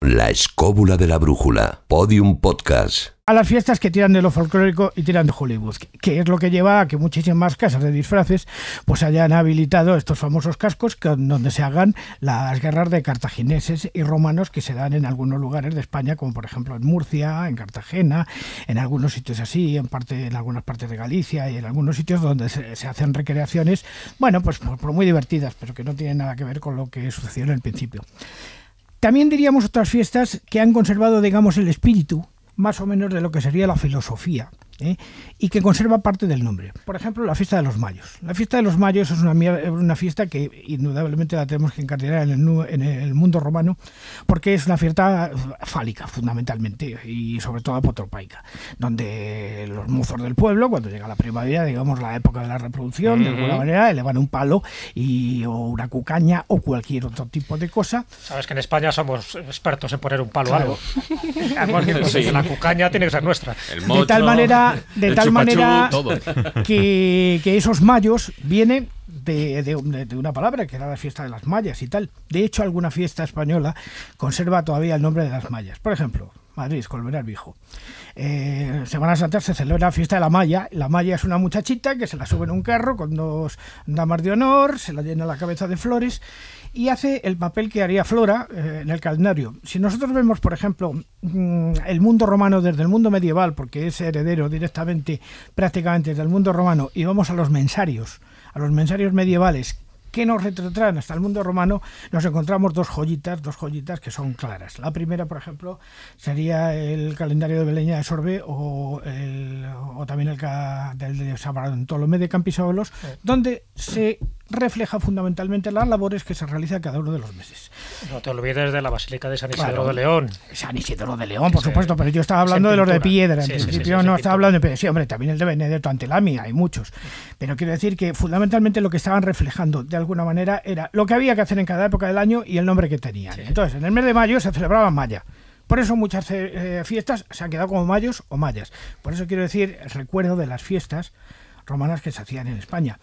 La escóbula de la brújula. Podium Podcast. A las fiestas que tiran de lo folclórico y tiran de Hollywood, que es lo que lleva a que muchísimas casas de disfraces pues hayan habilitado estos famosos cascos donde se hagan las guerras de cartagineses y romanos que se dan en algunos lugares de España, como por ejemplo en Murcia, en Cartagena, en algunos sitios así, en algunas partes de Galicia y en algunos sitios donde se, hacen recreaciones, bueno, pues, pues, pues muy divertidas, pero que no tienen nada que ver con lo que sucedió en el principio. También diríamos otras fiestas que han conservado, digamos, el espíritu más o menos de lo que sería la filosofía. ¿eh? y que conserva parte del nombre. Por ejemplo, la fiesta de los mayos. La fiesta de los mayos es una, una fiesta que indudablemente la tenemos que encardinar en el, mundo romano porque es una fiesta fálica fundamentalmente y sobre todo apotropaica, donde los mozos del pueblo, cuando llega la primavera, digamos la época de la reproducción, de alguna manera elevan un palo y, o una cucaña o cualquier otro tipo de cosa. Sabes que en España somos expertos en poner un palo o algo. Pues, la cucaña tiene que ser nuestra. de tal manera de tal manera que, esos mayos vienen de, una palabra que era la fiesta de las mayas y tal. De hecho, alguna fiesta española conserva todavía el nombre de las mayas. Por ejemplo, Madrid, Colmenar Viejo. Eh, Semana Santa se celebra la fiesta de la Maya. La Maya es una muchachita que se la sube en un carro con dos damas de honor, se la llena la cabeza de flores y hace el papel que haría Flora eh, en el calendario. Si nosotros vemos, por ejemplo, mm, el mundo romano desde el mundo medieval, porque es heredero directamente prácticamente del mundo romano, y vamos a los mensarios, a los mensarios medievales que nos retrotraen hasta el mundo romano, nos encontramos dos joyitas, dos joyitas que son claras. La primera, por ejemplo, sería el calendario de Beleña de Sorbe o, el, también el de San Bartolomé de Campisabolos. donde se refleja fundamentalmente las labores que se realizan cada uno de los meses. No te olvides de la Basílica de San Isidro de León. San Isidro de León, por supuesto, pero yo estaba hablando de los de piedra. En principio no estaba hablando de piedra. Sí, hombre, también el de Benedetto Antelami, hay muchos. Pero quiero decir que fundamentalmente lo que estaban reflejando de alguna manera era lo que había que hacer en cada época del año y el nombre que tenían. Entonces, en el mes de mayo se celebraba Maya. Por eso muchas eh, eh, fiestas se han quedado como mayos o mayas. Por eso quiero decir el recuerdo de las fiestas romanas que se hacían en España.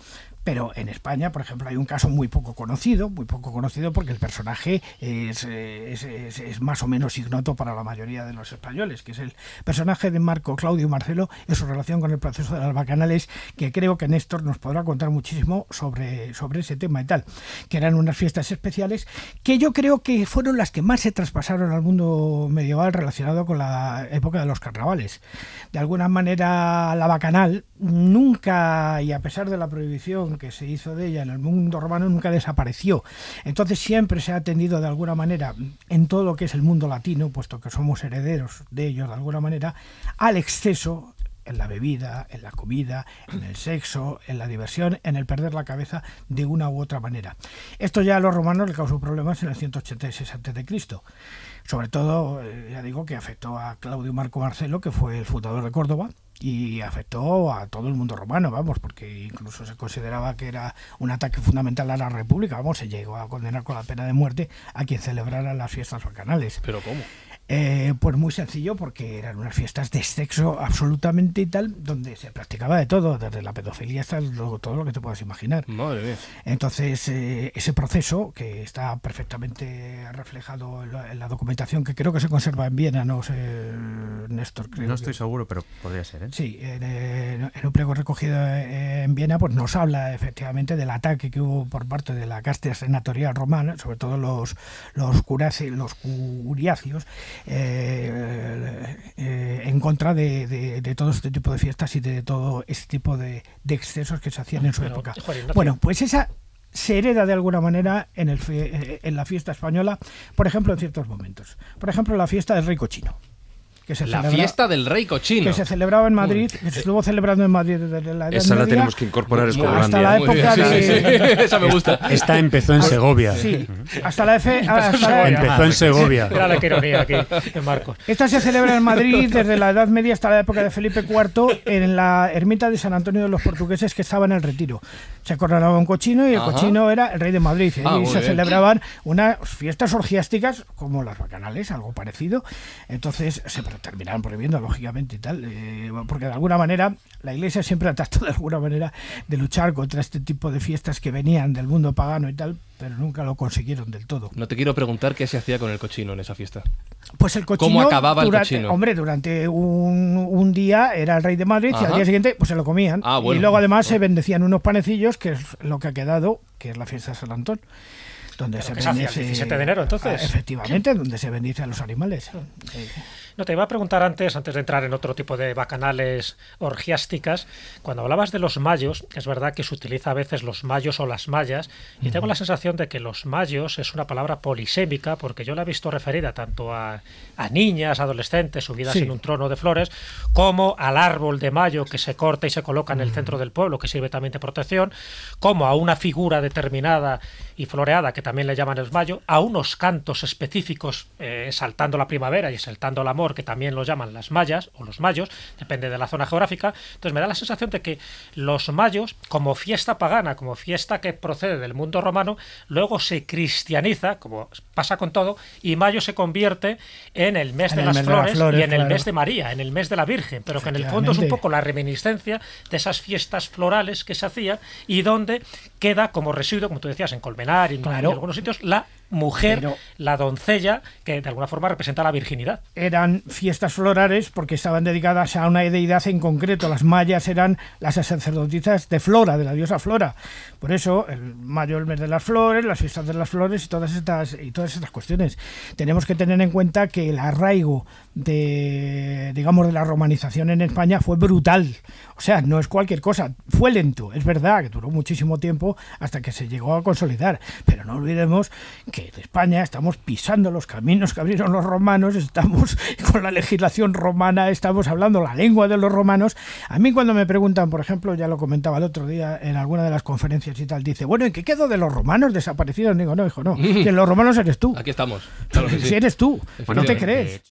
Pero en España, por ejemplo, hay un caso muy poco conocido, muy poco conocido porque el personaje eh, es, más o menos ignoto para la mayoría de los españoles, que es el personaje de Marco Claudio Marcelo en su relación con el proceso de las bacanales, que creo que Néstor nos podrá contar muchísimo sobre, sobre ese tema y tal, que eran unas fiestas especiales que yo creo que fueron las que más se traspasaron al mundo medieval relacionado con la época de los carnavales. De alguna manera, la bacanal nunca, y a pesar de la prohibición que se hizo de ella en el mundo romano nunca desapareció. Entonces siempre se ha atendido de alguna manera, en todo lo que es el mundo latino, puesto que somos herederos de ellos de alguna manera, al exceso en la bebida, en la comida, en el sexo, en la diversión, en el perder la cabeza de una u otra manera. Esto ya a los romanos le causó problemas en el 186 a.C. Sobre todo, eh, ya digo que afectó a Claudio Marco Marcelo, que fue el fundador de Córdoba, y afectó a todo el mundo romano, vamos, porque incluso se consideraba que era un ataque fundamental a la República, vamos, se llegó a condenar con la pena de muerte a quien celebrara las fiestas bacanales. ¿Pero cómo? Eh, pues muy sencillo, porque eran unas fiestas de sexo absolutamente y tal, donde se practicaba de todo, desde la pedofilia hasta todo lo que te puedas imaginar. Madre mía. Entonces, eh, ese proceso, que está perfectamente reflejado en la, documentación, que creo que se conserva en Viena, no sé, Néstor. Creo no estoy seguro, pero podría ser. ¿eh? Sí, en, un pliego recogido en Viena, pues nos habla efectivamente del ataque que hubo por parte de la casta senatorial romana, sobre todo los, los, y los curiacios eh, eh, en contra de, todo este tipo de fiestas y de todo este tipo de, excesos que se hacían en su época. bueno, pues esa se hereda de alguna manera en, eh, en la fiesta española, por ejemplo, en ciertos momentos. Por ejemplo, la fiesta del rico chino la fiesta del rey cochino. Que se celebraba en Madrid, que se estuvo celebrando en Madrid desde la Edad Esa la tenemos que incorporar es la época sí, Sí, sí, Esa me gusta. Esta, empezó en ah, Segovia. Sí, hasta la F... empezó en Segovia. Era la ironía aquí, de Marcos. Esta se celebra en Madrid desde la Edad Media hasta la época de Felipe IV en la ermita de San Antonio de los Portugueses que estaba en el Retiro. Se acorralaba un cochino y el cochino era el rey de Madrid. ¿eh? Ah, y se celebraban unas fiestas orgiásticas como las bacanales, algo parecido. Entonces se terminaron prohibiendo, lógicamente y tal, eh, porque de alguna manera la iglesia siempre ha tratado de alguna manera de luchar contra este tipo de fiestas que venían del mundo pagano y tal, pero nunca lo consiguieron del todo. No te quiero preguntar qué se hacía con el cochino en esa fiesta. Pues el cochino. ¿Cómo acababa el cochino? Hombre, durante un, día era el rey de Madrid y al día siguiente pues se lo comían. Ah, y luego además se bendecían unos panecillos, que es lo que ha quedado, que es la fiesta de San Antón donde se bendice, 17 de enero, entonces. efectivamente, donde se bendice a los animales. No, te iba a preguntar antes, antes de entrar en otro tipo de bacanales orgiásticas, cuando hablabas de los mayos, es verdad que se utiliza a veces los mayos o las mayas, y tengo la sensación de que los mayos es una palabra polisémica, porque yo la he visto referida tanto a, niñas, adolescentes subidas en un trono de flores, como al árbol de mayo que se corta y se coloca en el centro del pueblo, que sirve también de protección, como a una figura determinada y floreada que también le llaman el mayo, a unos cantos específicos, saltando eh, la primavera y exaltando el amor, que también lo llaman las mayas o los mayos, depende de la zona geográfica. Entonces me da la sensación de que los mayos, como fiesta pagana, como fiesta que procede del mundo romano, luego se cristianiza, como pasa con todo, y mayo se convierte en el mes, de, las flores y en el mes de María, en el mes de la Virgen, pero que en el fondo es un poco la reminiscencia de esas fiestas florales que se hacían, y donde queda como residuo, como tú decías, en Colmenar y claro, algunos sitios la mujer, la doncella, que de alguna forma representa la virginidad. Eran fiestas florales porque estaban dedicadas a una deidad en concreto. Las mayas eran las sacerdotisas de Flora, de la diosa Flora. Por eso, el mayo el mes de las flores, las fiestas de las flores y todas estas, y todas estas cuestiones. Tenemos que tener en cuenta que el arraigo de, digamos, de la romanización en España fue brutal. O sea, no es cualquier cosa. Fue lento, es verdad, que duró muchísimo tiempo hasta que se llegó a consolidar. Pero no olvidemos que de, España, estamos pisando los caminos que abrieron los romanos, estamos con la legislación romana, estamos hablando la lengua de los romanos. A mí cuando me preguntan, por ejemplo, ya lo comentaba el otro día en alguna de las conferencias y tal, dice, bueno, ¿y qué quedó de los romanos desaparecidos? Digo, no, hijo, no, que los romanos eres tú. Aquí estamos. Si eres tú, no te crees.